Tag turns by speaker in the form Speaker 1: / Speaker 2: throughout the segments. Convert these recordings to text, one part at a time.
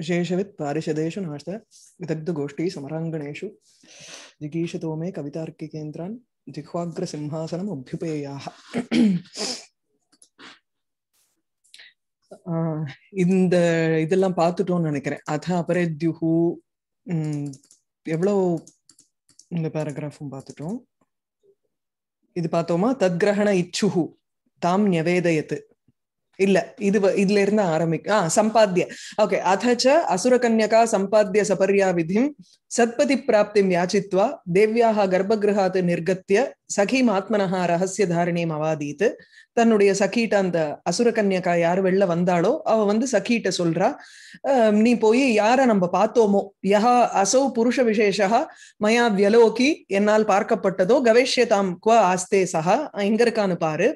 Speaker 1: विशेषवित् पारिषदेषु नाश्त विदग्धगोष्ठी समराङ्गणेषु जिगीषतो मे कवितार्किकेन्द्रान् जिह्वाग्रसिंहासनम् अभ्युपेयाः இந்த இதெல்லாம் பார்த்துட்டோம்னு நினைக்கிறேன் அத அபரத்யுஹு எவ்வளோ இந்த பேராகிராஃபும் பார்த்துட்டோம் இது பார்த்தோமா தத் கிரகண இச்சுஹு தாம் நிவேதயத்து ಇಲ್ಲ ಇದು ಇದ್ಲೇರಿಂದ ಆರಂಭಿಕ ಆ ಸಂಪಾದ್ಯ ಓಕೆ ಅಥ ಚ ಅಸುರಕನ್ಯಕಾ ಸಂಪಾದ್ಯ ಸಪರ್ಯಾ ವಿಧಿಂ ಸತ್ಪತಿ ಪ್ರಾಪ್ತಿಂ ಯಾಚಿತ್ವ ದೇವ್ಯಾಹ ಗರ್ಭಗೃಹಾತ್ ನಿರ್ಗತ್ಯ சகி மாத்மனஹா ரகசிய தாரிணியம் அவாதீத்து தன்னுடைய சகிட்ட அந்த அசுர கன்யக்கா யார் வெளில வந்தாளோ அவ வந்து சகிட்ட சொல்றா நீ போய் யார நம்ம பார்த்தோமோ யஹா அசௌ புருஷ விசேஷா மயா வியலோகி என்னால் பார்க்கப்பட்டதோ கவேஷ்யதாம் குவ ஆஸ்தே சஹா இங்க இருக்கான்னு பாரு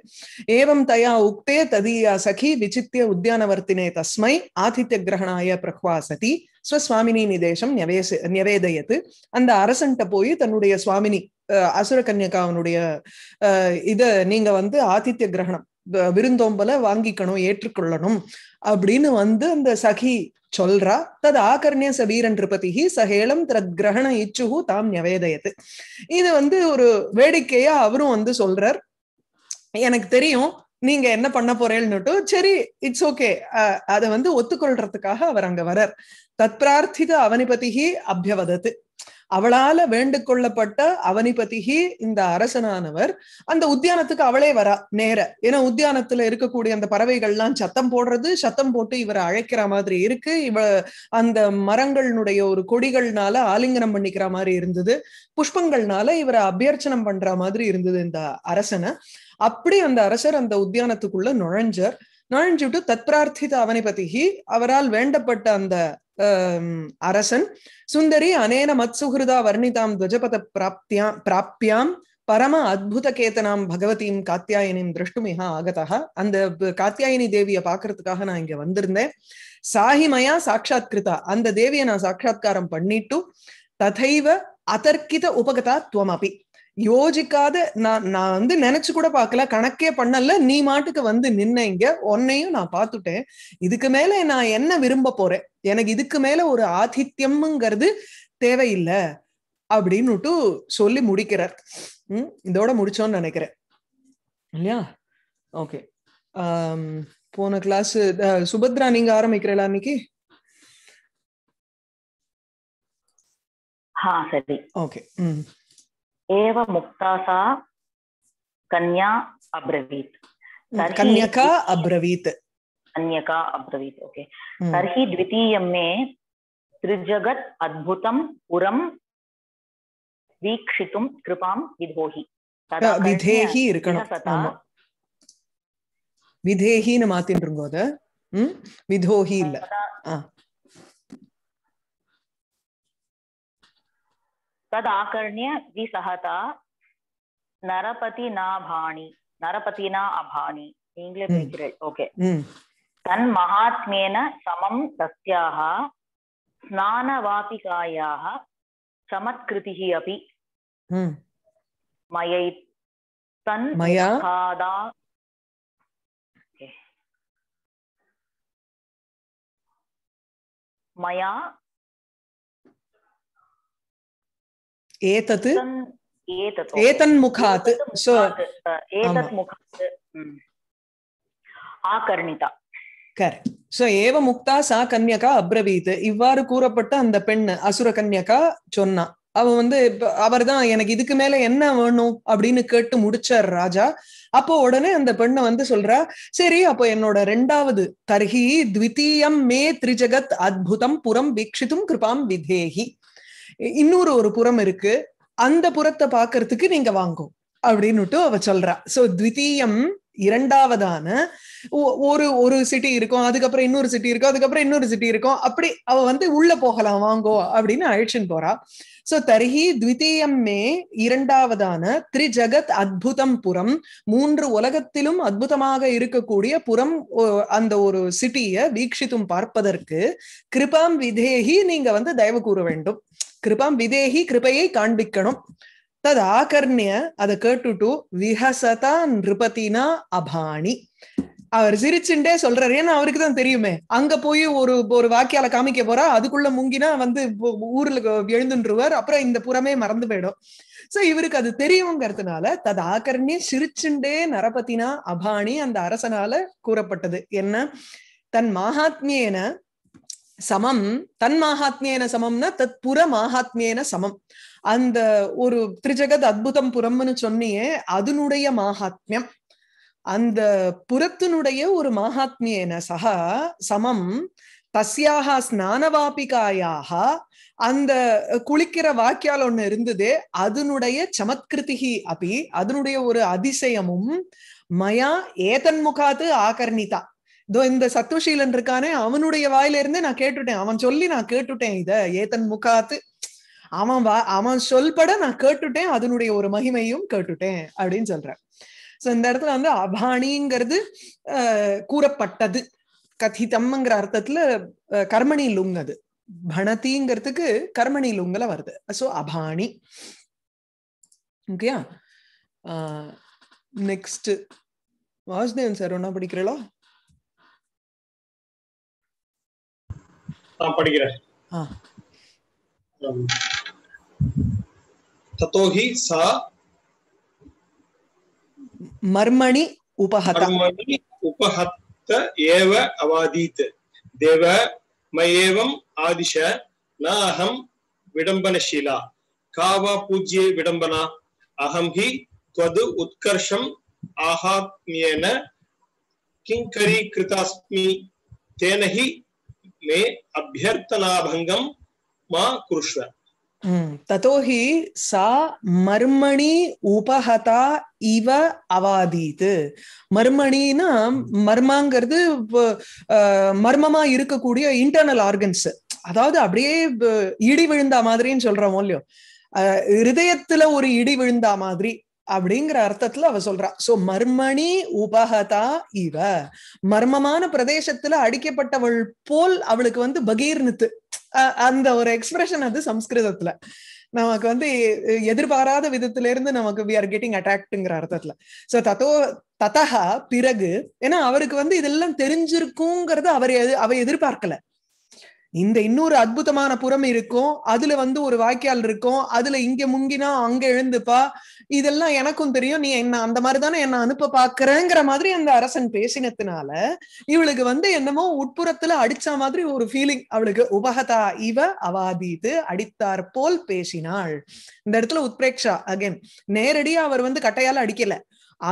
Speaker 1: ஏவம் தயா உக்தே ததியா சகி விசித்திய உத்தியானவர்த்தினே தஸ்மை ஆதித்ய கிரகணாய பிரக்வாசதி ஸ்வஸ்வாமினி நிதேசம் நிவேச நிவேதயத்து அந்த அரசன்ட்ட போய் தன்னுடைய சுவாமினி அசுர கன்யகா அவனுடைய இத நீங்க வந்து ஆதித்ய கிரகணம் விருந்தோம்பல வாங்கிக்கணும் ஏற்றுக்கொள்ளணும் அப்படின்னு வந்து அந்த சகி சொல்றா தது ஆகர்ணிய சபீரன் திருபதிஹி சஹேலம் தத் கிரகண இச்சுகு தாம் நவேதயத்து இது வந்து ஒரு வேடிக்கையா அவரும் வந்து சொல்றார் எனக்கு தெரியும் நீங்க என்ன பண்ண போறேன்னுட்டு சரி இட்ஸ் ஓகே அதை வந்து ஒத்துக்கொள்றதுக்காக அவர் அங்க வரார் தத் பிரார்த்தித அவனிபதிஹி அபியவதத்து அவளால வேண்டுகொள்ளப்பட்ட அவனிபதிகி இந்த அரசனானவர் அந்த உத்தியானத்துக்கு அவளே வரா நேர ஏன்னா உத்தியானத்துல இருக்கக்கூடிய அந்த பறவைகள்லாம் சத்தம் போடுறது சத்தம் போட்டு இவரை அழைக்கிற மாதிரி இருக்கு இவ அந்த மரங்களினுடைய ஒரு கொடிகள்னால ஆலிங்கனம் பண்ணிக்கிற மாதிரி இருந்தது புஷ்பங்கள்னால இவரை அபியர்ச்சனம் பண்ற மாதிரி இருந்தது இந்த அரசனை அப்படி அந்த அரசர் அந்த உத்தியானத்துக்குள்ள நுழைஞ்சர் நுழைஞ்சுட்டு தத்பிரார்த்தித அவனிபதிகி அவரால் வேண்டப்பட்ட அந்த அரசன் சுந்தரி அனேன மத்சுகிருதா வர்ணிதாம் துவஜபத பிராப்தியாம் பிராப்தியாம் பரம அத்புத கேத்தனாம் பகவதியும் காத்தியாயனியும் திருஷ்டுமிகா ஆகதா அந்த காத்தியாயினி தேவியை பாக்குறதுக்காக நான் இங்க வந்திருந்தேன் சாஹிமயா சாட்சாத் கிருதா அந்த தேவியை நான் சாட்சா்காரம் பண்ணிட்டு ததைவ அதர்க்கித உபகதா துவமபி யோசிக்காத நான் நான் வந்து நினைச்சு கூட பார்க்கல கணக்கே பண்ணல நீ மாட்டுக்கு வந்து இங்க உன்னையும் நான் பார்த்துட்டேன் இதுக்கு மேல நான் என்ன விரும்ப போறேன் எனக்கு இதுக்கு மேல ஒரு ஆதித்யம்ங்கிறது தேவையில்லை அப்படின்னுட்டு சொல்லி முடிக்கிறார் உம் இதோட முடிச்சோன்னு நினைக்கிறேன் இல்லையா ஓகே போன கிளாஸ் சுபத்ரா நீங்க ஆரம்பிக்கிறீங்களா அன்னைக்கு ஓகே ம்
Speaker 2: एव मुक्तासा कन्या अब्रवीत् कन्यका अब्रवीत् कन्यका अब्रवीत् ओके तर्हि द्वितीयं मे त्रिजगत् अद्भुतं पुरं வீக்ஷித்தும் கிருபாம் விதோஹி
Speaker 1: விதேகி இருக்கணும் விதேகின்னு மாத்தின்னு இருங்கோத விதோஹி இல்ல
Speaker 2: तद விசகதா நரபதி நாபாணி நரபதினா அபாணி நீங்களே பேசுறீர்கள் ஓகே தன் மகாத்மேன சமம் தஸ்யாக ஸ்நானவாபிகாயாக சமத்கிருதி அபி மயை தன் மயா மயா एतत् एतन्मुखात् सो ஆ ஆகர்ணிதா
Speaker 1: கர் சோ ஏவ முக்தா சா கன்யகா அப்ரவீத் இவ்வாறு கூறப்பட்ட அந்த பெண் அசுர கன்யகா சொன்னா அவ வந்து அவர்தான் எனக்கு இதுக்கு மேல என்ன வேணும் அப்படின்னு கேட்டு முடிச்சார் ராஜா அப்போ உடனே அந்த பெண்ணை வந்து சொல்றா சரி அப்போ என்னோட ரெண்டாவது தர்ஹி த்விதீயம் மே திரிஜகத் அத்புதம் புறம் வீக்ஷித்தும் கிருபாம் விதேகி இன்னொரு ஒரு புறம் இருக்கு அந்த புறத்தை பாக்குறதுக்கு நீங்க வாங்கும் அப்படின்னுட்டு அவ சொல்றா சோ த்விதீயம் இரண்டாவதான ஒரு ஒரு சிட்டி இருக்கும் அதுக்கப்புறம் இன்னொரு சிட்டி இருக்கும் அதுக்கப்புறம் இன்னொரு சிட்டி இருக்கும் அப்படி அவ வந்து உள்ள போகலாம் வாங்கோ அப்படின்னு அழிச்சுன்னு போறா சோ தர்ஹி த்விதீயம் மே இரண்டாவதான திரிஜகத் அத்புதம் புறம் மூன்று உலகத்திலும் அத்புதமாக இருக்கக்கூடிய புறம் அந்த ஒரு சிட்டிய வீக்ஷித்தும் பார்ப்பதற்கு கிருபாம் விதேகி நீங்க வந்து தயவு கூற வேண்டும் கிருபம் விதேகி கிருபையை காண்பிக்கணும் தது ஆகர்ணிய அதை கேட்டுட்டு விஹசதா நிருபத்தினா அபாணி அவர் சிரிச்சுட்டே சொல்றாரு ஏன்னா அவருக்கு தான் தெரியுமே அங்க போய் ஒரு ஒரு வாக்கியால காமிக்க போறா அதுக்குள்ள முங்கினா வந்து ஊர்ல எழுந்துருவார் அப்புறம் இந்த புறமே மறந்து போயிடும் சோ இவருக்கு அது தெரியுங்கிறதுனால தது ஆகர்ணி சிரிச்சுண்டே நரபத்தினா அபாணி அந்த அரசனால கூறப்பட்டது என்ன தன் மகாத்மியன சமம் தன் மாகாத்மியன சமம்னா தத் புற மாகாத்மியன சமம் அந்த ஒரு திரிஜகத் அத்புதம் புறம்னு சொன்னியே அதனுடைய மாகாத்மியம் அந்த புறத்தினுடைய ஒரு மாகாத்மியன சக சமம் தஸ்யாக ஸ்நானவாபிகாயாக அந்த குளிக்கிற வாக்கியால் ஒண்ணு இருந்தது அதனுடைய சமத்கிருதிகி அப்படி அதனுடைய ஒரு அதிசயமும் மயா ஏதன்முகாது ஆகர்ணிதா இதோ இந்த சத்துவசீலன் இருக்கானே அவனுடைய வாயில இருந்தே நான் கேட்டுட்டேன் அவன் சொல்லி நான் கேட்டுட்டேன் இத ஏத்தன் முகாத்து அவன் வா அவன் சொல்பட நான் கேட்டுட்டேன் அதனுடைய ஒரு மகிமையும் கேட்டுட்டேன் அப்படின்னு சொல்றேன் சோ இந்த இடத்துல வந்து அபானிங்கிறது கூறப்பட்டது கதிதம்ங்கிற அர்த்தத்துல கர்மணி லுங் அது பணத்திங்கிறதுக்கு கர்மணி லுங்கல வருது சோ அபானி ஓகேயா நெக்ஸ்ட் வாசுதேவன் சார் ஒன்னா படிக்கிறீங்களோ
Speaker 2: நான் படிக்கிறேன்
Speaker 3: ततोहि सा
Speaker 1: मर्मणि उपहत
Speaker 3: मर्मणि उपहत एव अवादीत देव मयेवम् आदिश न अहम विडम्बनशीला का वा पूज्ये विडम्बना अहं हि त्वद् उत्कर्षम आहात्म्येन किंकरी कृतास्मि तेन हि मे अभ्यर्थनाभङ्गं मा
Speaker 1: कुरुष्व ततो हि सा मर्मणि उपहता இவ அவாதீத்து மர்மணின்னா மர்மாங்கிறது மர்மமா இருக்கக்கூடிய இன்டர்னல் ஆர்கன்ஸ் அதாவது அப்படியே இடி விழுந்தா மாதிரின்னு சொல்றோம் இல்லையோ ஹிருதயத்துல ஒரு இடி விழுந்தா மாதிரி அப்படிங்கிற அர்த்தத்துல அவ சொல்றா சோ மர்மணி உபகதா இவ மர்மமான பிரதேசத்துல அடிக்கப்பட்டவள் போல் அவளுக்கு வந்து பகீர்னுத்து அந்த ஒரு எக்ஸ்பிரஷன் அது சம்ஸ்கிருதத்துல நமக்கு வந்து எதிர்பாராத விதத்துல இருந்து நமக்கு வி ஆர் கெட்டிங் அட்ராக்ட்ங்கிற அர்த்தத்துல சோ தத்தோ ததகா பிறகு ஏன்னா அவருக்கு வந்து இதெல்லாம் தெரிஞ்சிருக்குங்கிறது அவர் அவ எதிர்பார்க்கல இந்த இன்னொரு அற்புதமான புறம் இருக்கும் அதுல வந்து ஒரு வாய்க்கால் இருக்கும் அதுல இங்க முங்கினா அங்க எழுந்துப்பா இதெல்லாம் எனக்கும் தெரியும் நீ என்ன அந்த மாதிரி தானே என்ன அனுப்ப பாக்குறேங்கிற மாதிரி அந்த அரசன் பேசினதுனால இவளுக்கு வந்து என்னமோ உட்புறத்துல அடிச்ச மாதிரி ஒரு ஃபீலிங் அவளுக்கு உபகதா இவ அவாதீத்து அடித்தார் போல் பேசினாள் இந்த இடத்துல உத்பிரேக்ஷா அகைன் நேரடியா அவர் வந்து கட்டையால அடிக்கல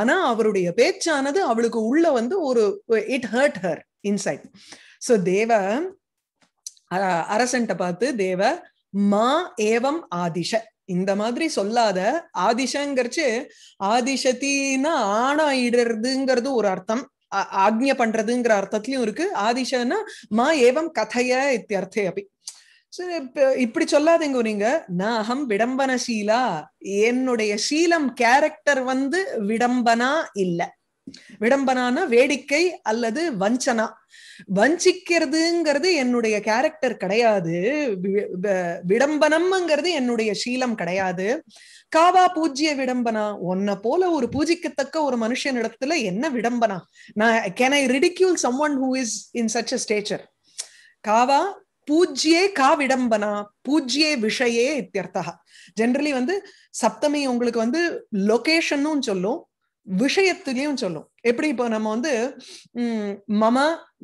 Speaker 1: ஆனா அவருடைய பேச்சானது அவளுக்கு உள்ள வந்து ஒரு it hurt her inside so தேவ அரசன்ட்ட பார்த்து தேவ மா ஏவம் ஆதிஷ இந்த மாதிரி சொல்லாத ஆதிஷங்கிறச்சு ஆதிஷத்தின்னா இடறதுங்கிறது ஒரு அர்த்தம் ஆக்ஞ பண்றதுங்கிற அர்த்தத்திலயும் இருக்கு ஆதிஷன்னா மா ஏவம் கதைய இத்தியர்த்தே அப்படி இப்படி சொல்லாதீங்க நீங்க நான் அகம் விடம்பன சீலா என்னுடைய சீலம் கேரக்டர் வந்து விடம்பனா இல்லை விடம்பனான வேடிக்கை அல்லது வஞ்சனா வஞ்சிக்கிறதுங்கிறது என்னுடைய கேரக்டர் கிடையாது விடம்பனம்ங்கிறது என்னுடைய சீலம் கிடையாது காவா பூஜ்ய விடம்பனா ஒன்ன போல ஒரு பூஜிக்கத்தக்க ஒரு மனுஷன் இடத்துல என்ன விடம்பனா நான் can I ridicule someone who is in such stature காவா பூஜ்யே கா விடம்பனா பூஜ்யே விஷயே இத்தியர்த்தா ஜென்ரலி வந்து சப்தமி உங்களுக்கு வந்து லொகேஷன்னும் சொல்லும் விஷயத்திலையும் சொல்லும் எப்படி இப்போ நம்ம வந்து உம் மம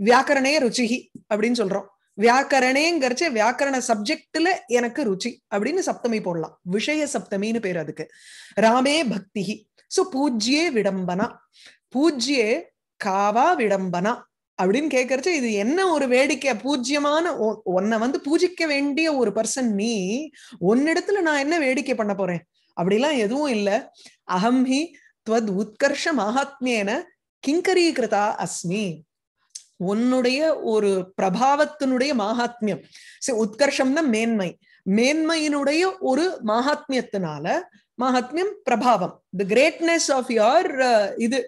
Speaker 1: வியாக்கரணே ருச்சிகி அப்படின்னு சொல்றோம் வியாக்கரணேங்கிறச்ச வியாக்கரண சப்ஜெக்ட்ல எனக்கு ருச்சி அப்படின்னு சப்தமி போடலாம் விஷய சப்தமின்னு பேர் அதுக்கு ராமே பக்தி சோ பூஜ்யே விடம்பனா பூஜ்யே காவா விடம்பனா அப்படின்னு கேட்கறச்சு இது என்ன ஒரு வேடிக்கை பூஜ்யமான உன்னை வந்து பூஜிக்க வேண்டிய ஒரு பர்சன் நீ ஒன்னிடத்துல நான் என்ன வேடிக்கை பண்ண போறேன் அப்படிலாம் எதுவும் இல்லை அகம் ஹி துவத் உத்கர்ஷ மகாத்மேன கிங்கரீகிருதா அஸ்மி உன்னுடைய ஒரு பிரபாவத்தினுடைய மகாத்மியம் உத்கர்ஷம்னா மேன்மை மேன்மையினுடைய ஒரு மகாத்மியத்தினால மகாத்மியம் பிரபாவம் தி கிரேட்னஸ் ஆஃப் யோர் இது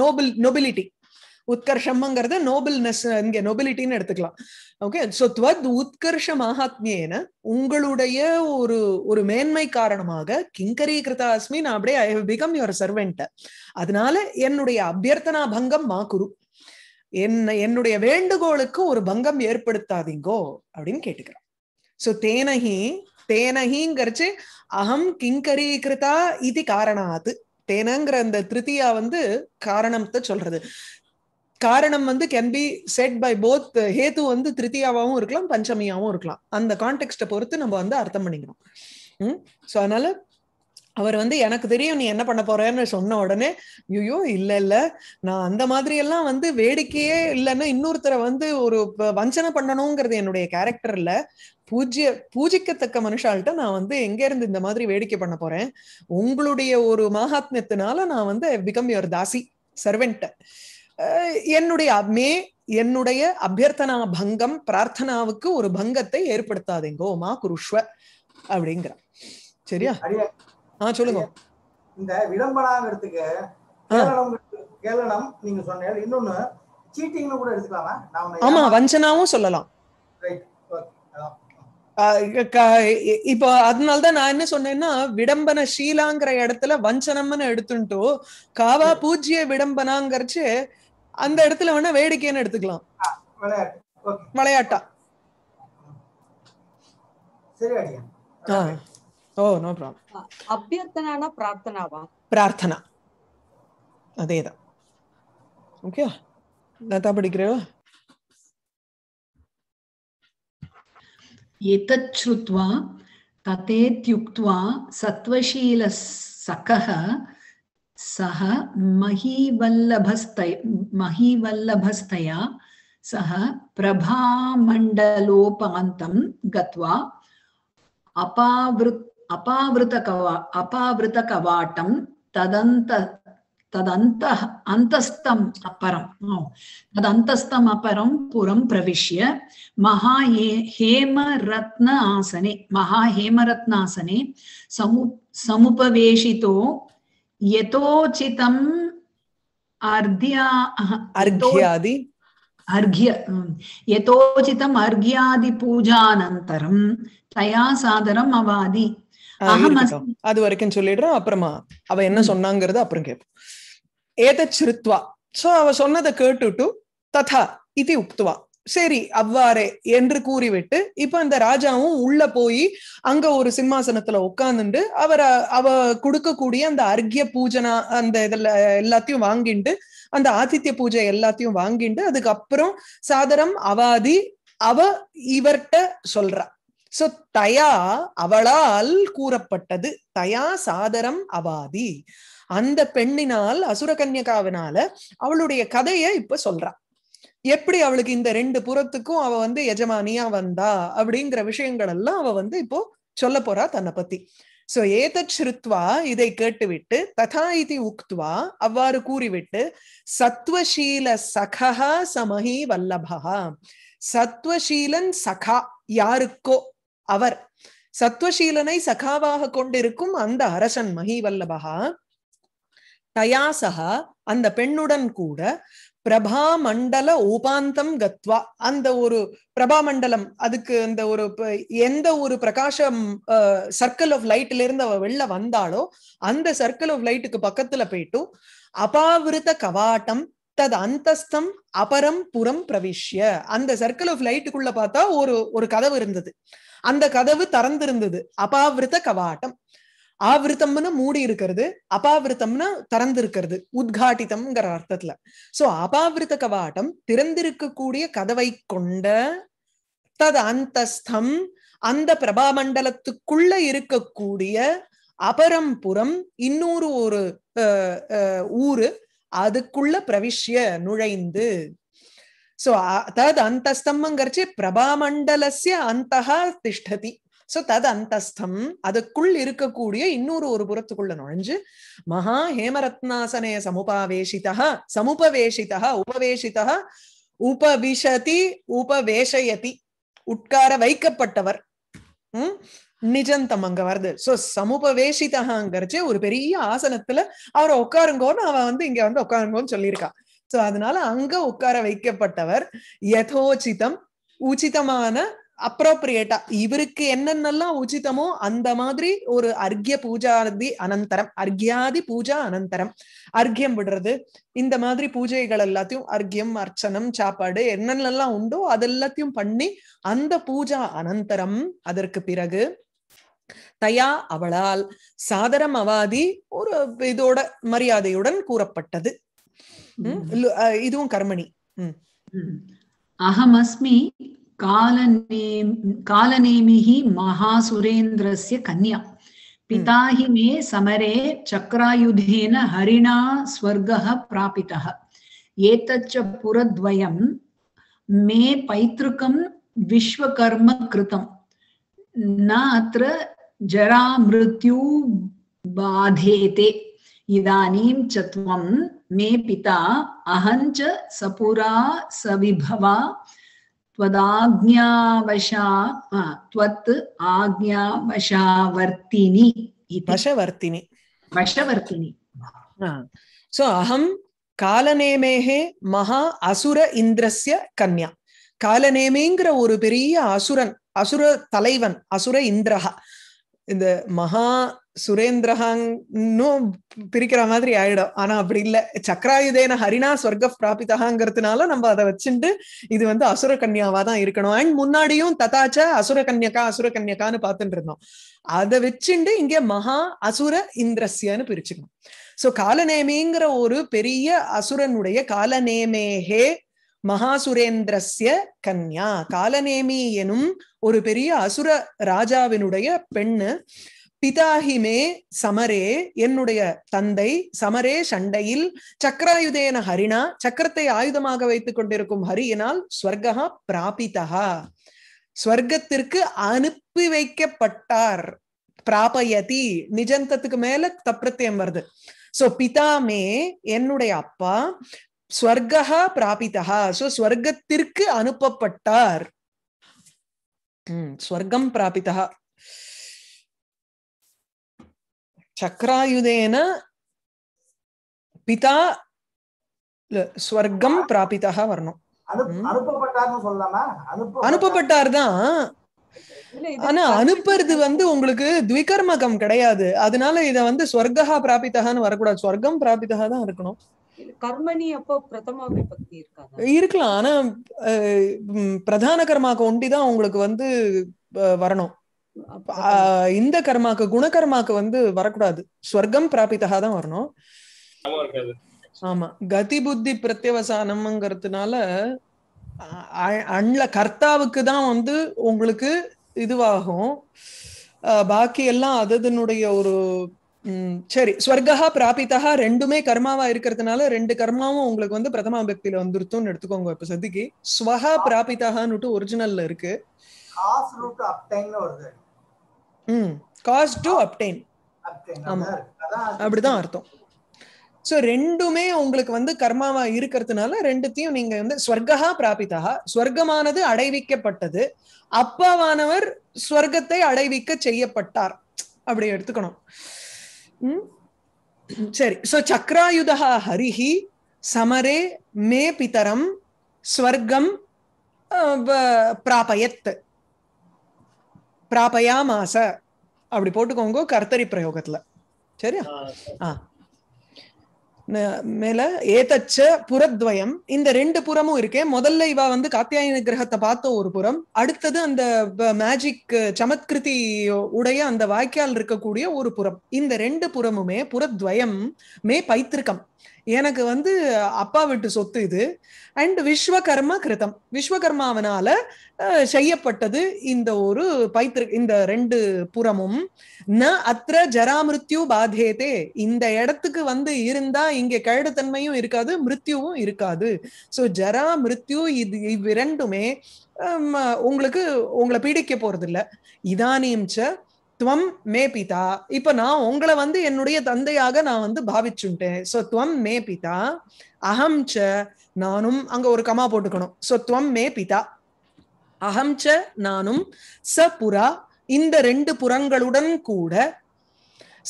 Speaker 1: நோபில் uh, நொபிலிட்டி உத்கர்ஷம்ங்கிறது நோபிள்னஸ் இங்க நோபிலிட்டின்னு எடுத்துக்கலாம் ஓகே சோ துவத் உத்கர்ஷ மகாத்மியன உங்களுடைய ஒரு ஒரு மேன்மை காரணமாக கிங்கரி கிருதா அஸ்மி நான் அப்படியே I have become your servant அதனால என்னுடைய அபியர்த்தனா பங்கம் மா குரு என்ன என்னுடைய வேண்டுகோளுக்கு ஒரு பங்கம் ஏற்படுத்தாதீங்கோ அப்படின்னு கேட்டுக்கிறான் சோ தேனகி தேனகிங்கிறச்சு அகம் கிருதா இது காரணாத்து தேனங்கிற அந்த திருத்தியா வந்து காரணத்தை சொல்றது காரணம் வந்து can be said by both ஹேத்து வந்து திருத்தியாவாவும் இருக்கலாம் பஞ்சமியாவும் இருக்கலாம் அந்த கான்டெக்ட பொறுத்து நம்ம வந்து அர்த்தம் பண்ணிக்கணும் ஸோ அதனால அவர் வந்து எனக்கு தெரியும் நீ என்ன பண்ண போறேன்னு சொன்ன உடனே ஐயோ இல்ல இல்ல நான் அந்த மாதிரி எல்லாம் வந்து வேடிக்கையே இல்லைன்னா இன்னொருத்தரை வந்து ஒரு வஞ்சனை பண்ணணுங்கிறது என்னுடைய கேரக்டர் இல்ல பூஜ்ய பூஜிக்கத்தக்க மனுஷால்கிட்ட நான் வந்து எங்க இருந்து இந்த மாதிரி வேடிக்கை பண்ண போறேன் உங்களுடைய ஒரு மகாத்மியத்தினால நான் வந்து பிகம் யுவர் தாசி சர்வெண்ட் என்னுடைய மே என்னுடைய அபியர்த்தனா பங்கம் பிரார்த்தனாவுக்கு ஒரு பங்கத்தை ஏற்படுத்தாதேங்கோ மா குருஷ்வ அப்படிங்கிற சரியா ஆஹ் சொல்லுங்க இந்த விளம்பரங்கிறதுக்கு கேளனம் நீங்க சொன்னீங்க இன்னொன்னு சீட்டிங்னு கூட எடுத்துக்கலாமா ஆமா வஞ்சனாவும் சொல்லலாம் இப்போ அதனால்தான் நான் என்ன சொன்னேன்னா விடம்பன ஷீலாங்கிற இடத்துல வஞ்சனம்னு எடுத்துட்டோம் காவா பூஜ்ய விடம்பனாங்கிறச்சு அந்த இடத்துல வேணா வேடிக்கைன்னு எடுத்துக்கலாம் விளையாட்டா ஓ நோ ப்ராப்ளம்
Speaker 2: அபியர்த்தனானா பிரார்த்தனாவா
Speaker 1: பிரார்த்தனா அதேதான் ஓகே லதா படிக்கிறவா
Speaker 3: एतत् श्रुत्वा तथेत्युक्त्वा सत्त्वशीलः सकः सः महीवल्लभस्तै महीवल्लभस्तया सह प्रभामण्डलोपान्तं गत्वा अपावृत् अपावृतकवा अपावृतकवाटं तदन्त तदन्त अन्तस्तम् अपरम् तदन्तस्तम् अपरं पुरं प्रविश्य महाहे हेमरत्न आसने महाहेमरत्नासने समुप समुपवेशितो यथोचितम् अर्घ्यादि अर्घ्य यथोचितम् अर्घ्यादिपूजानन्तरं तया
Speaker 1: सादरम् अवादि அது வரைக்கும் சொல்லிடுறோம் அப்புறமா அவ என்ன சொன்னாங்கிறது அப்புறம் கேட்போம் ஏதச்சிருத்வா சோ அவ சொன்னதை கேட்டுட்டு ததா இது உப்துவா சரி அவ்வாறே என்று கூறிவிட்டு இப்ப அந்த ராஜாவும் உள்ள போய் அங்க ஒரு சிம்மாசனத்துல உட்காந்துண்டு அவர் அவ கொடுக்கக்கூடிய அந்த அர்கிய பூஜனா அந்த இதுல எல்லாத்தையும் வாங்கிண்டு அந்த ஆதித்ய பூஜை எல்லாத்தையும் வாங்கிண்டு அதுக்கப்புறம் சாதரம் அவாதி அவ இவர்கிட்ட சொல்றா சோ தயா அவளால் கூறப்பட்டது தயா சாதரம் அவாதி அந்த பெண்ணினால் அசுரகன்யகாவினால அவளுடைய கதைய இப்ப சொல்றா எப்படி அவளுக்கு இந்த ரெண்டு புறத்துக்கும் அவ வந்து எஜமானியா வந்தா அப்படிங்கிற விஷயங்கள் எல்லாம் அவ வந்து இப்போ சொல்ல போறா தன்னை பத்தி சோ ஏதச் ஸ்ருத்வா இதை கேட்டுவிட்டு ததா இது உக்துவா அவ்வாறு கூறிவிட்டு சத்வசீல சகா சமஹி வல்லபா சத்வசீலன் சகா யாருக்கோ அவர் சத்வசீலனை சகாவாக கொண்டிருக்கும் அந்த அரசன் மகி வல்லபகா தயாசகா அந்த பெண்ணுடன் கூட பிரபாமண்டல உபாந்தம் கத்வா அந்த ஒரு பிரபாமண்டலம் அதுக்கு அந்த ஒரு எந்த ஒரு பிரகாஷம் சர்க்கிள் ஆஃப் லைட்ல இருந்து அவ வெளில வந்தாலோ அந்த சர்க்கிள் ஆஃப் லைட்டுக்கு பக்கத்துல போயிட்டு அபாவிருத்த கவாட்டம் தது அந்தஸ்தம் அபரம் புறம் பிரவிஷ்ய அந்த சர்க்கிள் ஆஃப் லைட்டுக்குள்ள பார்த்தா ஒரு ஒரு கதவு இருந்தது அந்த கதவு திறந்திருந்தது அபாவிருத்த கவாட்டம் ஆவிரத்தம்னா மூடி இருக்கிறது அபாவிரத்தம்னா திறந்து இருக்கிறது உத்காட்டிதம்ங்கிற அர்த்தத்துல சோ அபாவிரத கவாட்டம் திறந்திருக்கக்கூடிய கதவை கொண்ட தது அந்தஸ்தம் அந்த பிரபாமண்டலத்துக்குள்ள இருக்கக்கூடிய அபரம்புறம் இன்னொரு ஒரு ஊரு அதுக்குள்ள பிரவிஷ்ய நுழைந்து சோ தத் அந்தஸ்தம்ங்கிறச்சு பிரபாமண்டலசிய அந்த திஷ்டதி சோ தது அந்தஸ்தம் அதுக்குள் இருக்கக்கூடிய இன்னொரு ஒரு புறத்துக்குள்ள நுழைஞ்சு மகா ஹேமரத்னாசனைய சமுபாவேஷிதா சமுபவேஷிதா உபவேஷிதா உபவிஷதி உபவேஷயதி உட்கார வைக்கப்பட்டவர் உம் நிஜந்தம் அங்க வருது சோ சமுபவேஷிதாங்கிறச்சே ஒரு பெரிய ஆசனத்துல அவரை உட்காருங்கோன்னு அவன் வந்து இங்க வந்து உட்காருங்கோன்னு சொல்லியிருக்கா சோ அதனால அங்க உட்கார வைக்கப்பட்டவர் யதோச்சிதம் உச்சிதமான அப்ரோப்ரியேட்டா இவருக்கு என்னென்னலாம் உச்சிதமோ அந்த மாதிரி ஒரு அர்கிய பூஜாதி அனந்தரம் அர்கியாதி பூஜா அனந்தரம் அர்க்கியம் விடுறது இந்த மாதிரி பூஜைகள் எல்லாத்தையும் அர்க்கியம் அர்ச்சனம் சாப்பாடு என்னென்னலாம் உண்டோ அதெல்லாத்தையும் பண்ணி அந்த பூஜா அனந்தரம் அதற்கு பிறகு தயா அவளால் சாதரம் அவாதி ஒரு இதோட மரியாதையுடன் கூறப்பட்டது இதுவும் கர்மணி
Speaker 3: அகமஸ்மி कालनेम कालनेमि ही से कन्या पिता ही हम्म। मे समरे चक्रायुधेन हरिणा स्वर्ग प्रापित एतच्च पुरद्वयं मे पैतृकं विश्वकर्म कृतं न अत्र जरा मृत्यु बाधेते इदानीं च त्वं मे पिता अहं च सपुरा सविभवा त्वत्
Speaker 1: वशवर्तिनि वशवर्तिनि सो अहं மகா அசுர இந்திரஸ்ய கன்யா காலநேமேங்கிற ஒரு பெரிய அசுரன் அசுர தலைவன் அசுர இந்திரஹா இந்த மகா சுரேந்திரஹாங்னும் பிரிக்கிற மாதிரி ஆயிடும் ஆனா அப்படி இல்ல சக்கராயுதேன ஹரினா சொர்க்க பிராபித்தகாங்கிறதுனால நம்ம அதை வச்சுட்டு இது வந்து அசுர கன்யாவா தான் இருக்கணும் அண்ட் முன்னாடியும் ததாச்ச அசுர கன்யக்கா அசுர கன்யக்கான்னு பாத்துட்டு இருந்தோம் அதை வச்சுட்டு இங்க மகா அசுர இந்திரசியான்னு பிரிச்சுக்கணும் சோ காலநேமிங்கிற ஒரு பெரிய அசுரனுடைய காலநேமேஹே மகாசுரேந்திரசிய கன்யா காலநேமி எனும் ஒரு பெரிய அசுர ராஜாவினுடைய பெண்ணு பிதாஹிமே சமரே என்னுடைய தந்தை சமரே சண்டையில் சக்கராயுதேன ஹரிணா சக்கரத்தை ஆயுதமாக வைத்துக் கொண்டிருக்கும் ஹரியினால் ஸ்வர்கா பிராபிதா ஸ்வர்க்கத்திற்கு அனுப்பி வைக்கப்பட்டார் பிராபயதி நிஜந்தத்துக்கு மேல தப்பிரத்தியம் வருது சோ பிதாமே என்னுடைய அப்பா ஸ்வர்கா பிராபிதா சோ ஸ்வர்க்கத்திற்கு அனுப்பப்பட்டார் ஸ்வர்க்கம் பிராபிதா சக்கராயுதேன பிதா ஸ்வர்க்கம் பிராபிதாக வரணும் அனுப்பப்பட்டார் தான் ஆனா அனுப்புறது வந்து உங்களுக்கு துவிகர்மகம் கிடையாது அதனால இத வந்து ஸ்வர்கா பிராபித்தகான்னு வரக்கூடாது ஸ்வர்க்கம் பிராபித்தகா தான் இருக்கணும்
Speaker 3: கர்மணி அப்போ பிரதமா
Speaker 1: இருக்கலாம் ஆனா பிரதான கர்மாக்கு ஒண்டிதான் உங்களுக்கு வந்து வரணும் இந்த கர்மாக்கு குணகர்மாக்கு வந்து வரக்கூடாது ஸ்வர்க்கம் பிராபித்தா தான் வரணும் ஆமா கதி புத்தி பிரத்யவசானம்ங்கிறதுனால அண்ல கர்த்தாவுக்கு தான் வந்து உங்களுக்கு இதுவாகும் பாக்கி எல்லாம் அதனுடைய ஒரு சரி ஸ்வர்கா பிராபித்தா ரெண்டுமே கர்மாவா இருக்கிறதுனால ரெண்டு கர்மாவும் உங்களுக்கு வந்து பிரதம பக்தியில வந்துருத்தும்னு எடுத்துக்கோங்க இப்ப சதிக்கு ஸ்வஹா பிராபித்தான்னு ஒரிஜினல்ல இருக்கு ம் காஸ்ட் டு அப்டைன் ஆமா அப்படிதான் அர்த்தம் ஸோ ரெண்டுமே உங்களுக்கு வந்து கர்மாவா இருக்கிறதுனால ரெண்டுத்தையும் நீங்க வந்து ஸ்வர்கா பிராபிதா ஸ்வர்க்கமானது அடைவிக்கப்பட்டது அப்பாவானவர் ஸ்வர்க்கத்தை அடைவிக்க செய்யப்பட்டார் அப்படி எடுத்துக்கணும் சரி சோ சக்ராயுதா ஹரிஹி சமரே மே பிதரம் ஸ்வர்க்கம் பிராபயத்து பிராபயாமாச அப்படி போட்டுக்கோங்க கர்த்தரி பிரயோகத்துல சரியா ஆ மேல ஏதச்ச புறத்வயம் இந்த ரெண்டு புறமும் இருக்கே முதல்ல இவ வந்து காத்தியாயன கிரகத்தை பார்த்த ஒரு புறம் அடுத்தது அந்த மேஜிக் சமத்கிருதி உடைய அந்த வாய்க்கால் இருக்கக்கூடிய ஒரு புறம் இந்த ரெண்டு புறமுமே புறத்வயம் மே பைத்திருக்கம் எனக்கு வந்து அப்பா வீட்டு சொத்து இது அண்ட் விஸ்வகர்மா கிருதம் விஸ்வகர்மாவனால செய்யப்பட்டது இந்த ஒரு பைத்திரு இந்த ரெண்டு புறமும் ந அத்திர ஜராமிருத்யு பாதேதே இந்த இடத்துக்கு வந்து இருந்தா இங்க கழுடுத்தன்மையும் இருக்காது மிருத்யுவும் இருக்காது ஸோ ஜரா மிருத்யு இது இவ்விரண்டுமே உங்களுக்கு உங்களை பீடிக்க போறது இல்லை இதானியம் துவம் மே பிதா இப்ப நான் உங்களை வந்து என்னுடைய தந்தையாக நான் வந்து பாவிச்சுட்டேன் சோ துவம் மே பிதா அகம் ச நானும் அங்க ஒரு கமா போட்டுக்கணும் சோ துவம் மே பிதா அகம் ச நானும் ச புறா இந்த ரெண்டு புறங்களுடன் கூட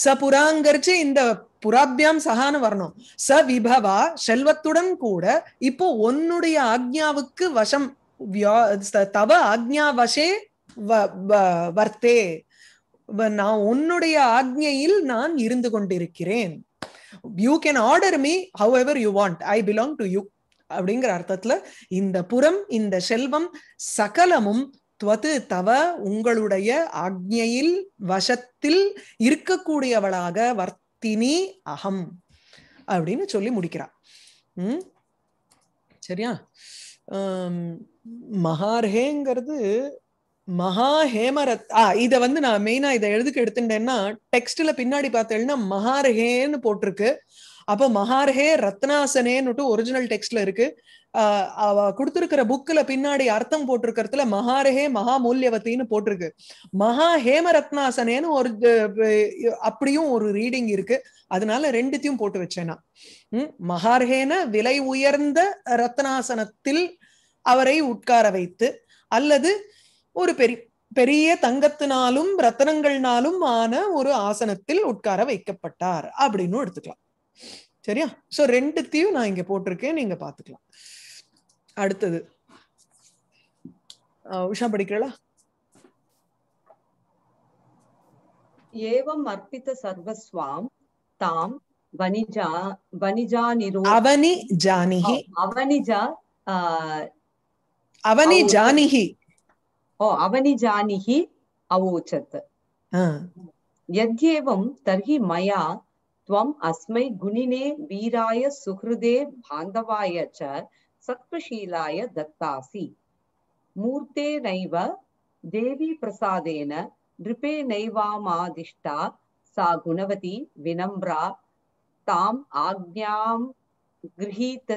Speaker 1: ச புறாங்கரிச்சு இந்த புறாபியாம் சகான்னு வரணும் ச விபவா செல்வத்துடன் கூட இப்போ உன்னுடைய ஆக்ஞாவுக்கு வசம் தவ ஆக்ஞா வசே வர்த்தே நான் உன்னுடைய ஆக்ஞையில் நான் இருந்து கொண்டிருக்கிறேன் you can order me however you want I belong to you அப்படிங்கிற அர்த்தத்துல இந்த புறம் இந்த செல்வம் சகலமும் துவது தவ உங்களுடைய ஆக்ஞையில் வசத்தில் இருக்கக்கூடியவளாக வர்த்தினி அகம் அப்படின்னு சொல்லி முடிக்கிறார் உம் சரியா மகார்ஹேங்கிறது மகா ஹேமரத் ஆ இத வந்து நான் மெயினா இதை எழுதுக்கு எடுத்துட்டேன்னா டெக்ஸ்ட்ல பின்னாடி பார்த்தேன்னா மகாரஹேன்னு போட்டிருக்கு அப்ப மகார்ஹே ரத்னாசனேன்னுட்டு ஒரிஜினல் டெக்ஸ்ட்ல இருக்கு அவ கொடுத்திருக்கிற புக்கில் பின்னாடி அர்த்தம் போட்டிருக்கிறதுல மகாரஹே மகாமூல்யவத்தின்னு போட்டிருக்கு மகா ஹேம ரத்னாசனேன்னு ஒரு அப்படியும் ஒரு ரீடிங் இருக்கு அதனால ரெண்டுத்தையும் போட்டு வச்சேனா உம் மகார்ஹேன விலை உயர்ந்த ரத்னாசனத்தில் அவரை உட்கார வைத்து அல்லது ஒரு பெரிய பெரிய தங்கத்தினாலும் ரத்தனங்கள்னாலும் ஆன ஒரு ஆசனத்தில் உட்கார வைக்கப்பட்டார் அப்படின்னு எடுத்துக்கலாம் சரியா சோ ரெண்டுத்தையும் நான் இங்க போட்டிருக்கேன் நீங்க பாத்துக்கலாம் அடுத்தது உஷா படிக்கிறளா
Speaker 2: ஏவம் அர்ப்பித்த சர்வஸ்வாம் தாம் வனிஜா வணிஜா நிரு அவனி ஜானிகி அவனிஜா அவனி ஜானிஹி ओ अवनिजानिहि अवोचत् यद्येवं तर्हि मया त्वम् अस्मै गुणिने वीराय सुहृदे बान्धवाय च सत्त्वशीलाय दत्तासि मूर्तेनैव देवीप्रसादेन नृपेणैवामादिष्टा सा गुणवती विनम्रा ताम् आज्ञां गृहीत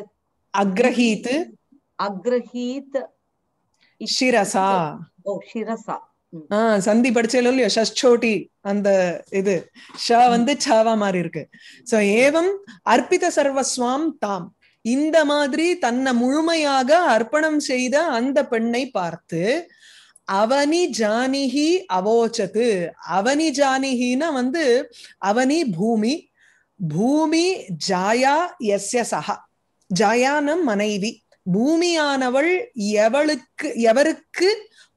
Speaker 1: अग्रहीत्
Speaker 2: अग्रहीत्
Speaker 1: ஷிரசா ஓ ஷிரசா ஆஹ் சந்தி படிச்சேல இல்லையோ ஷஷ்சோட்டி அந்த இது ஷ வந்து சாவா மாதிரி இருக்கு சோ ஏவம் அர்ப்பித சர்வஸ்வாம் தாம் இந்த மாதிரி தன்னை முழுமையாக அர்ப்பணம் செய்த அந்த பெண்ணை பார்த்து அவனி ஜானிகி அவோச்சது அவனி ஜானிகினா வந்து அவனி பூமி பூமி ஜாயா எஸ்ய சஹா ஜாயானம் மனைவி பூமியானவள் எவளுக்கு எவருக்கு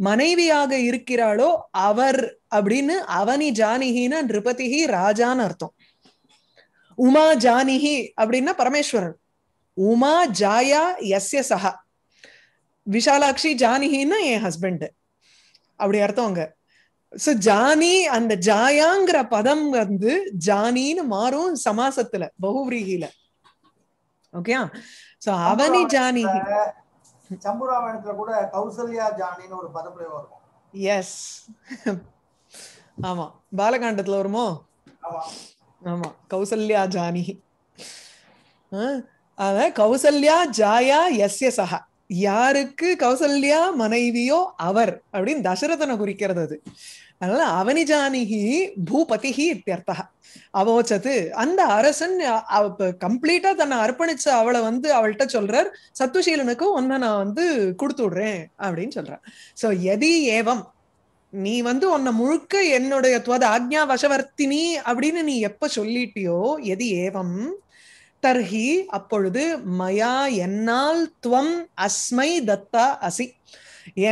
Speaker 1: மனைவியாக இருக்கிறாளோ அவர் அப்படின்னு அவனி ஜானிகினா நிருபதிகி ராஜான்னு அர்த்தம் உமா ஜானிகி அப்படின்னா பரமேஸ்வரன் உமா ஜாயா எஸ்ய சஹா விஷாலாட்சி ஜானிகின்னா என் ஹஸ்பண்ட் அப்படி அர்த்தம் அங்க சோ ஜானி அந்த ஜாயாங்கிற பதம் வந்து ஜானின்னு மாறும் சமாசத்துல பகுவிரீகில ஓகே சோ அவனி ஜானி
Speaker 2: சம்புராமாயணத்துல
Speaker 1: கூட கௌசல்யா ஜானின்னு ஒரு பதப்பிரயோகம் இருக்கும் எஸ் ஆமா பாலகாண்டத்துல வருமோ ஆமா கௌசல்யா ஜானி அவன் கௌசல்யா ஜாயா எஸ்ய சஹா யாருக்கு கௌசல்யா மனைவியோ அவர் அப்படின்னு தசரதனை குறிக்கிறது அது அதனால அவனிஜானிகி பூபதிஹி இத்தியர்த்தா அவோச்சது அந்த அரசன் கம்ப்ளீட்டா தன்னை அர்ப்பணிச்ச அவளை வந்து அவள்கிட்ட சொல்றார் சத்துசீலனுக்கும் ஒன்ன நான் வந்து கொடுத்து விடுறேன் அப்படின்னு சொல்றான் சோ எதி ஏவம் நீ வந்து உன்னை முழுக்க என்னுடைய துவத ஆக்ஞா வசவர்த்தினி அப்படின்னு நீ எப்ப சொல்லிட்டியோ எதி ஏவம் தர்ஹி அப்பொழுது மயா என்னால் துவம் அஸ்மை தத்தா அசி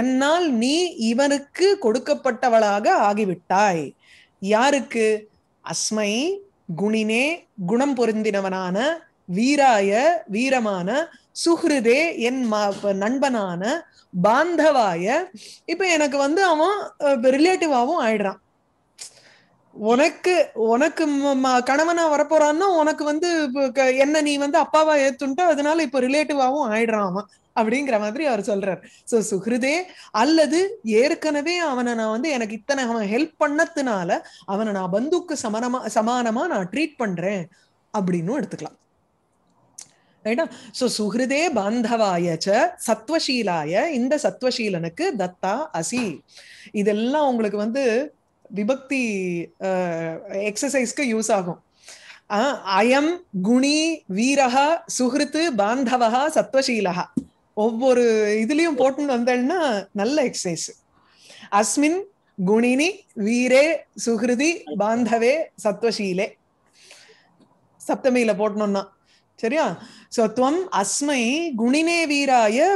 Speaker 1: என்னால் நீ இவனுக்கு கொடுக்கப்பட்டவளாக ஆகிவிட்டாய் யாருக்கு அஸ்மை குணினே குணம் பொருந்தினவனான வீராய வீரமான சுஹ்ருதே என் நண்பனான பாந்தவாய இப்ப எனக்கு வந்து அவன் ரிலேட்டிவாவும் ஆயிடுறான் உனக்கு உனக்கு கணவனா வரப்போறான்னா உனக்கு வந்து என்ன நீ வந்து அப்பாவா ஏத்துன்ட்டு அதனால இப்ப ரிலேட்டிவாவும் ஆயிடுறான் அவன் அப்படிங்கிற மாதிரி அவர் சொல்றார் சோ சுஹிருதே அல்லது ஏற்கனவே அவனை நான் வந்து எனக்கு இத்தனை அவன் ஹெல்ப் பண்ணதுனால அவனை நான் பந்துக்கு சமனமா சமானமா நான் ட்ரீட் பண்றேன் அப்படின்னு எடுத்துக்கலாம் ரைட்டா ஸோ சுஹிருதே பாந்தவாய சத்வசீலாய இந்த சத்வசீலனுக்கு தத்தா அசி இதெல்லாம் உங்களுக்கு வந்து விபக்தி எக்ஸசைஸ்க்கு யூஸ் ஆகும் அயம் குணி வீரஹா சுஹிருத்து பாந்தவஹா சத்வசீலஹா ஒவ்வொரு இதுலயும் போட்டுன்னு வந்தேன்னா நல்ல எக்ஸசைஸ் அஸ்மின் குணினி வீரே சுகிருதி பாந்தவே சத்வசீலே சப்தமியில போட்டணும்னா சரியா சோ துவம் அஸ்மை குணினே வீராய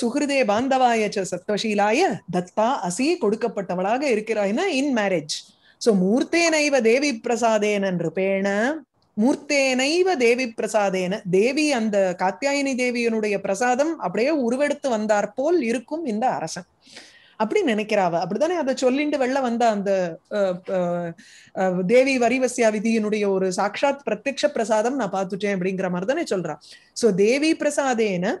Speaker 1: சுகிருதே பாந்தவாய சத்வசீலாய தத்தா அசி கொடுக்கப்பட்டவளாக இருக்கிறாய்னா இன் மேரேஜ் சோ மூர்த்தேனைவ தேவி பிரசாதேன நிருபேண மூர்த்தேனைவ தேவி பிரசாதேன தேவி அந்த காத்தியாயினி தேவியனுடைய பிரசாதம் அப்படியே உருவெடுத்து வந்தார் போல் இருக்கும் இந்த அரசன் அப்படி நினைக்கிறாவ அப்படித்தானே அதை சொல்லிண்டு வெள்ள வந்த அந்த தேவி வரிவசியா விதியினுடைய ஒரு சாட்சாத் பிரத்யட்ச பிரசாதம் நான் பார்த்துட்டேன் அப்படிங்கிற மாதிரி தானே சொல்றான் சோ தேவி பிரசாதேன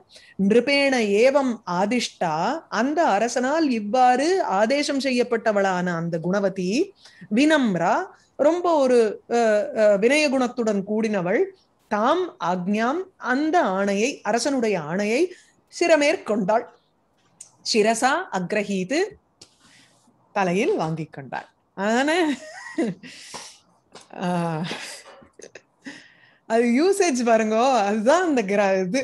Speaker 1: நிருபேண ஏவம் ஆதிஷ்டா அந்த அரசனால் இவ்வாறு ஆதேசம் செய்யப்பட்டவளான அந்த குணவதி வினம்ரா ரொம்ப ஒரு வினய குணத்துடன் கூடினவள் தாம் ஆக்ஞாம் அந்த ஆணையை அரசனுடைய ஆணையை சிரமேற்கொண்டாள் சிரசா அக்ரஹீது தலையில் வாங்கிக் கொண்டாள் அதனால அது யூசேஜ் பாருங்க அதுதான் அந்த கிரா இது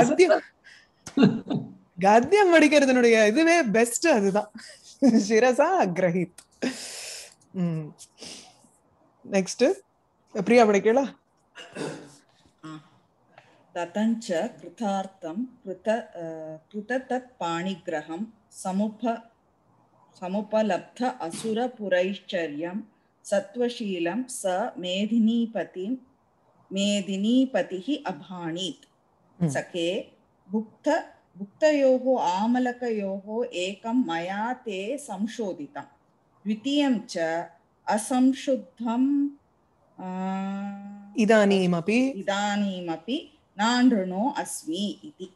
Speaker 1: கத்தியம் கத்தியம் அடிக்கிறதுனுடைய இதுவே பெஸ்ட் அதுதான் சிரசா அக்ரஹித் உம் ನೆಕ್ಸ್ಟ್ ಪ್ರಿಯಾ ಬಡಕೇಳ
Speaker 2: ततञ्च कृतार्थं कृत कृततत्पाणिग्रहं समुप समुपलब्ध असुरपुरैश्चर्यं सत्त्वशीलं स मेदिनीपतिं मेदिनीपतिः अभाणीत् सखे भुक्त भुक्तयोः आमलकयोः एकं मया ते संशोधितं द्वितीयं च असंशुद्धम्
Speaker 1: इदानीमपि
Speaker 2: इदानीमपि नानृणो अस्मि इति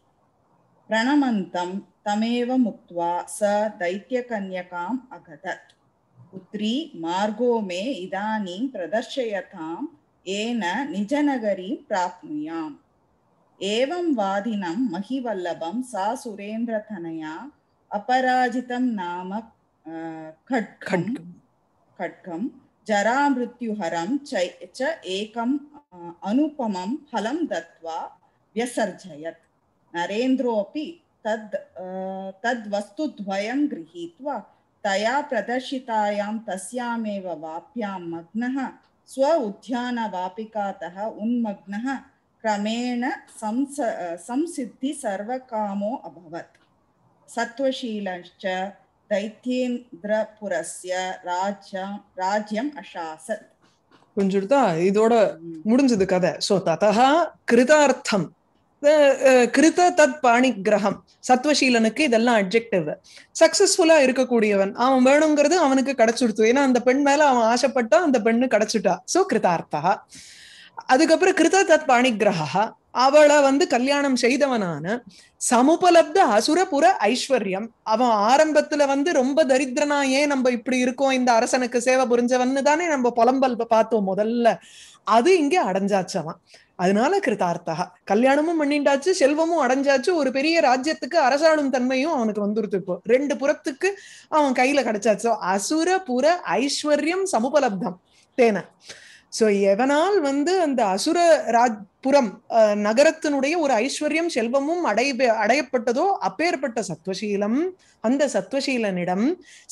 Speaker 2: प्रणमन्तं तमेव मुक्त्वा स दैत्यकन्यकाम् अगदत् पुत्री मार्गो मे इदानीं प्रदर्शयतां येन निजनगरीं प्राप्नुयाम् एवं वादिनं महिवल्लभं सा सुरेन्द्रतनया अपराजितं नाम खड्खड् खड्गं जरा च च एकम् फल फलं दत्वा व्यसर्जयत नरेन्द्रोऽपि तद् तद्वस्तुद्वयं गृहीत्वा तया प्रदर्शितायां तस्यामेव वाप्यां मग्नः स्व उद्यानवापिकातः उन्मग्नः क्रमेण संस संसिद्धिसर्वकामो अभवत् सत्त्वशीलश्च தைத்தேந்திரபுரஸ்ய ராஜ்யம் ராஜ்யம் அசாசத்
Speaker 1: புரிஞ்சுடுதா இதோட முடிஞ்சது கதை சோ ததா கிருதார்த்தம் கிருத தத் பாணி கிரகம் சத்வசீலனுக்கு இதெல்லாம் அப்ஜெக்டிவ் சக்சஸ்ஃபுல்லா இருக்கக்கூடியவன் அவன் வேணுங்கிறது அவனுக்கு கிடைச்சுடுத்து ஏன்னா அந்த பெண் மேல அவன் ஆசைப்பட்டா அந்த பெண்ணு கிடைச்சுட்டா சோ கிருதார்த்தா அதுக்கப்புறம் கிருத தத் பாணிகிரகா அவளை வந்து கல்யாணம் செய்தவனான சமுபலப்த அசுரபுர ஐஸ்வர்யம் அவன் ஆரம்பத்துல வந்து ரொம்ப தரித்திரனா ஏன் நம்ம இப்படி இருக்கோம் இந்த அரசனுக்கு சேவை புரிஞ்சவன்னு தானே நம்ம புலம்பல் பார்த்தோம் முதல்ல அது இங்கே அடைஞ்சாச்சவன் அதனால கிருதார்த்தா கல்யாணமும் பண்ணிண்டாச்சு செல்வமும் அடைஞ்சாச்சு ஒரு பெரிய ராஜ்யத்துக்கு அரசாணும் தன்மையும் அவனுக்கு வந்துருத்து இப்போ ரெண்டு புறத்துக்கு அவன் கையில கிடைச்சாச்சு அசுர புற ஐஸ்வர்யம் சமுபலப்தம் தேன ஸோ எவனால் வந்து அந்த அசுர ராஜ்புரம் நகரத்தினுடைய ஒரு ஐஸ்வர்யம் செல்வமும் அடை அடையப்பட்டதோ அப்பேற்பட்ட சத்வசீலம் அந்த சத்வசீலனிடம்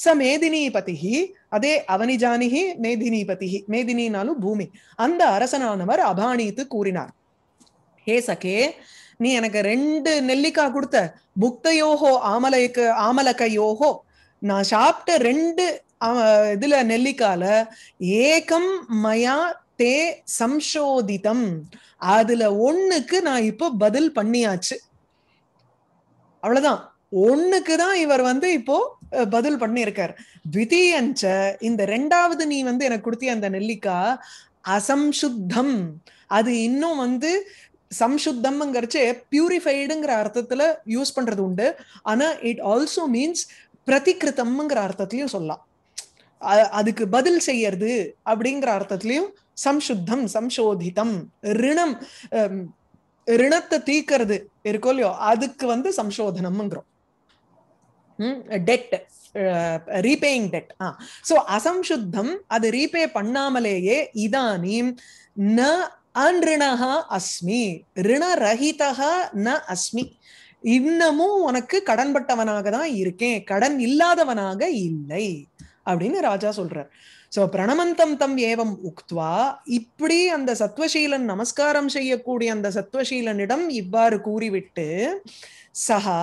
Speaker 1: ச பதிகி அதே அவனிஜானிகி பதிகி மேதினினாலும் பூமி அந்த அரசனானவர் அபானித்து கூறினார் ஹே சகே நீ எனக்கு ரெண்டு நெல்லிக்காய் கொடுத்த புக்தயோகோ ஆமலைக்கு ஆமலகையோகோ நான் சாப்பிட்ட ரெண்டு இதுல நெல்லிக்கால ஏகம் மயா தே சம்சோதிதம் அதுல ஒண்ணுக்கு நான் இப்போ பதில் பண்ணியாச்சு அவ்வளவுதான் ஒண்ணுக்கு தான் இவர் வந்து இப்போ பதில் பண்ணியிருக்கார் த்விதீயஞ்ச இந்த ரெண்டாவது நீ வந்து எனக்கு கொடுத்திய அந்த நெல்லிக்கா அசம்சுத்தம் அது இன்னும் வந்து சம்சுத்தம்ங்கிறச்சு பியூரிஃபைடுங்கிற அர்த்தத்துல யூஸ் பண்றது உண்டு ஆனா இட் ஆல்சோ மீன்ஸ் பிரதிகிருத்தம்ங்கிற அர்த்தத்திலையும் சொல்லலாம் அதுக்கு பதில் செய்யறது அப்படிங்கிற அர்த்தத்திலையும் சம்சுத்தம் சம்சோதிதம் ரிணம் ரிணத்தை தீக்கிறது இருக்கோ இல்லையோ அதுக்கு வந்து சம்சோதனம்ங்கிறோம் debt repaying debt ah so அசம்சுத்தம் அது ரீபே பண்ணாமலேயே இதானீம் ந அன்ரிணஹா அஸ்மி ரிணரஹிதா ந அஸ்மி இன்னமும் உனக்கு கடன்பட்டவனாக தான் இருக்கேன் கடன் இல்லாதவனாக இல்லை அப்படின்னு ராஜா சொல்றார் சோ பிரணமந்தம் தம் ஏவம் உக்துவா இப்படி அந்த சத்வசீலன் நமஸ்காரம் செய்யக்கூடிய அந்த சத்வசீலனிடம் இவ்வாறு கூறிவிட்டு சஹா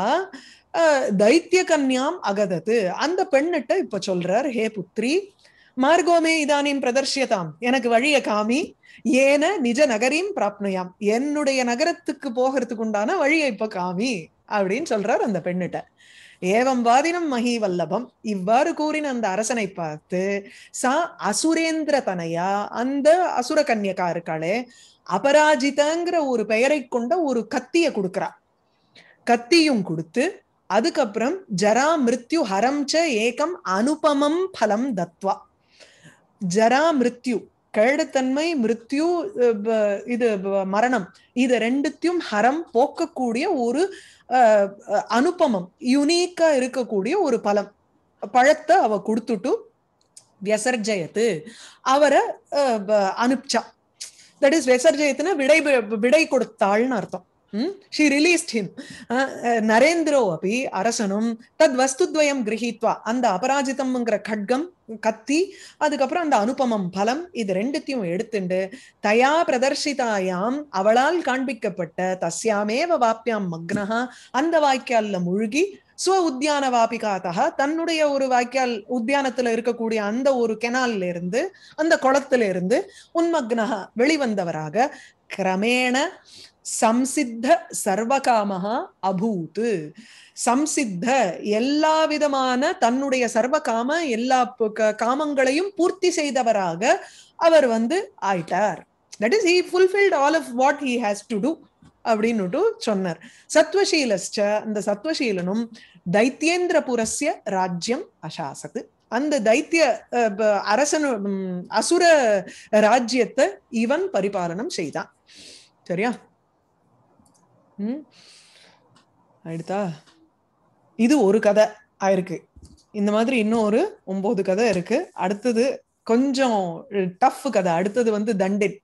Speaker 1: தைத்திய கன்யாம் அகதது அந்த பெண்ணிட்ட இப்ப சொல்றார் ஹே புத்ரி மார்கோமே இதானியம் பிரதர்ஷியதாம் எனக்கு வழிய காமி ஏன நிஜ நகரையும் பிராப்னுயாம் என்னுடைய நகரத்துக்கு போகிறதுக்கு உண்டான வழியை இப்ப காமி அப்படின்னு சொல்றார் அந்த பெண்ணிட்ட ஏவம் வாதினம் மகி வல்லபம் இவ்வாறு கூறின அந்த அரசனை பார்த்து சா அசுரேந்திர தனையா அந்த அசுர கன்யக்கா இருக்காளே அபராஜிதங்கிற ஒரு பெயரை கொண்ட ஒரு கத்திய கொடுக்கறா கத்தியும் கொடுத்து அதுக்கப்புறம் ஜரா மிருத்யு ஹரம் ச ஏகம் அனுபமம் பலம் தத்வா ஜரா மிருத்யு கேடுத்தன்மை மிருத்யு இது மரணம் இது ரெண்டுத்தையும் ஹரம் போக்கக்கூடிய ஒரு அனுபமம் யுனீக்கா இருக்கக்கூடிய ஒரு பலம் பழத்தை அவ கொடுத்துட்டு வியசர்ஜயத்து அவரை அனுப்பிச்சா தட் இஸ் வியசர்ஜயத்துனா விடை விடை கொடுத்தாள்னு அர்த்தம் ஷி ரிலீஸ்ட் ஹிம் நரேந்திரோ அப்படி அரசனும் தத் வஸ்துத்வயம் கிரகித்வா அந்த அபராஜிதம்ங்கிற கட்கம் கத்தி அதுக்கப்புறம் அந்த அனுபமம் பலம் இது ரெண்டுத்தையும் எடுத்துண்டு தயா பிரதர்ஷிதாயாம் அவளால் காண்பிக்கப்பட்ட தஸ்யாமேவ வாப்பியாம் மக்னஹா அந்த வாய்க்கால்ல முழுகி சுவ உத்தியான வாபிகாத்தக தன்னுடைய ஒரு வாய்க்கால் உத்தியானத்துல இருக்கக்கூடிய அந்த ஒரு கெனால்ல இருந்து அந்த குளத்துல இருந்து உன்மக்னஹா வெளிவந்தவராக கிரமேண சம்சித்த சர்வகாமா அபூத் சம்சித்த எல்லா விதமான தன்னுடைய சர்வகாம எல்லா காமங்களையும் பூர்த்தி செய்தவராக அவர் வந்து ஆயிட்டார் that is he fulfilled all of what he has to do அப்படின்னு சொன்னார் சத்வசீலஸ்ச அந்த சத்வசீலனும் தைத்தியேந்திரபுரஸ்ய ராஜ்யம் அசாசத்து அந்த தைத்திய அரசன் அசுர ராஜ்யத்தை இவன் பரிபாலனம் செய்தான் சரியா அடுத்தா இது ஒரு கதை ஆயிருக்கு இந்த மாதிரி இன்னும் ஒரு ஒன்பது கதை இருக்கு அடுத்தது கொஞ்சம் டஃப் கதை அடுத்தது வந்து தண்டின்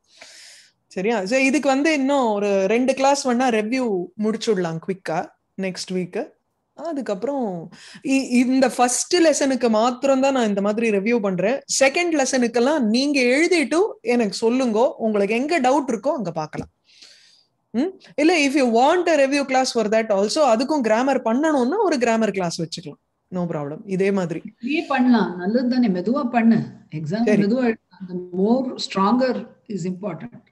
Speaker 1: சரியா சரி இதுக்கு வந்து இன்னும் ஒரு ரெண்டு கிளாஸ் வேணா ரெவ்யூ முடிச்சுடலாம் குவிக்கா நெக்ஸ்ட் வீக்கு அதுக்கப்புறம் இந்த ஃபர்ஸ்ட் லெசனுக்கு மாத்திரம் தான் நான் இந்த மாதிரி ரிவ்யூ பண்றேன் செகண்ட் லெசனுக்கெல்லாம் நீங்க எழுதிட்டு எனக்கு சொல்லுங்க உங்களுக்கு எங்க டவுட் இருக்கோ அங்க பார்க்கலாம் இல்ல if you want review class for that also அதுக்கும் கிராமர் பண்ணணும்னா ஒரு கிராமர் கிளாஸ் வச்சுக்கலாம் நோ ப்ராப்ளம் இதே மாதிரி பண்ணலாம் நல்லது தானே மெதுவா பண்ணு எக்ஸாம் மெதுவா more stronger is important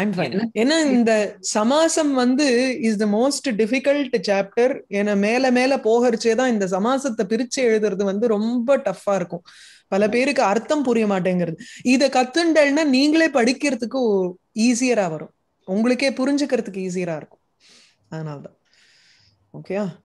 Speaker 1: I'm fine ஏன்னா இந்த சமாசம் வந்து is the most difficult chapter ஏன்னா மேல மேல போகிறச்சே தான் இந்த சமாசத்தை பிரிச்சு எழுதுறது வந்து ரொம்ப டஃப்பா இருக்கும் பல பேருக்கு அர்த்தம் புரிய மாட்டேங்கிறது இதை கத்துண்டல்னா நீங்களே படிக்கிறதுக்கு ஈஸியரா வரும் உங்களுக்கே புரிஞ்சுக்கிறதுக்கு ஈஸியரா இருக்கும் அதனால தான் ஓகேயா